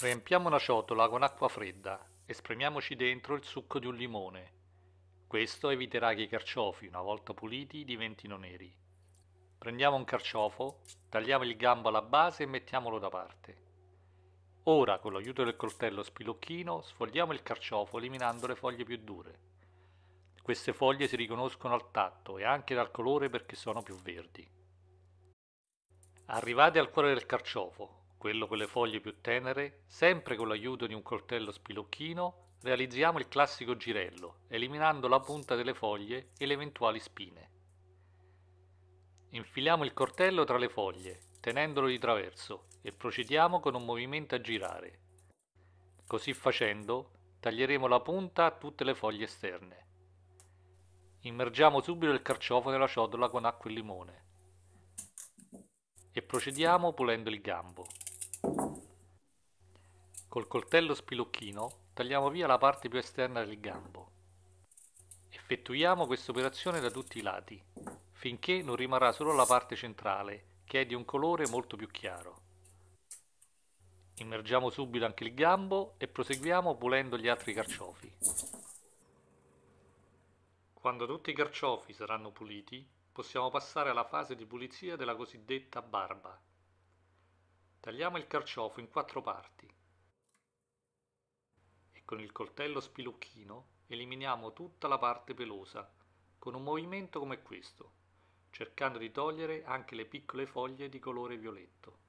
Riempiamo una ciotola con acqua fredda e spremiamoci dentro il succo di un limone. Questo eviterà che i carciofi, una volta puliti, diventino neri. Prendiamo un carciofo, tagliamo il gambo alla base e mettiamolo da parte. Ora, con l'aiuto del coltello spilocchino, sfogliamo il carciofo eliminando le foglie più dure. Queste foglie si riconoscono al tatto e anche dal colore perché sono più verdi. Arrivate al cuore del carciofo, quello con le foglie più tenere, sempre con l'aiuto di un coltello spilocchino, realizziamo il classico girello, eliminando la punta delle foglie e le eventuali spine. Infiliamo il coltello tra le foglie, tenendolo di traverso, e procediamo con un movimento a girare. Così facendo, taglieremo la punta a tutte le foglie esterne. Immergiamo subito il carciofo nella ciotola con acqua e limone e procediamo pulendo il gambo. Col coltello spilocchino tagliamo via la parte più esterna del gambo. Effettuiamo questa operazione da tutti i lati, finché non rimarrà solo la parte centrale, che è di un colore molto più chiaro. Immergiamo subito anche il gambo e proseguiamo pulendo gli altri carciofi. Quando tutti i carciofi saranno puliti, possiamo passare alla fase di pulizia della cosiddetta barba. Tagliamo il carciofo in quattro parti. Con il coltello spilucchino eliminiamo tutta la parte pelosa, con un movimento come questo, cercando di togliere anche le piccole foglie di colore violetto.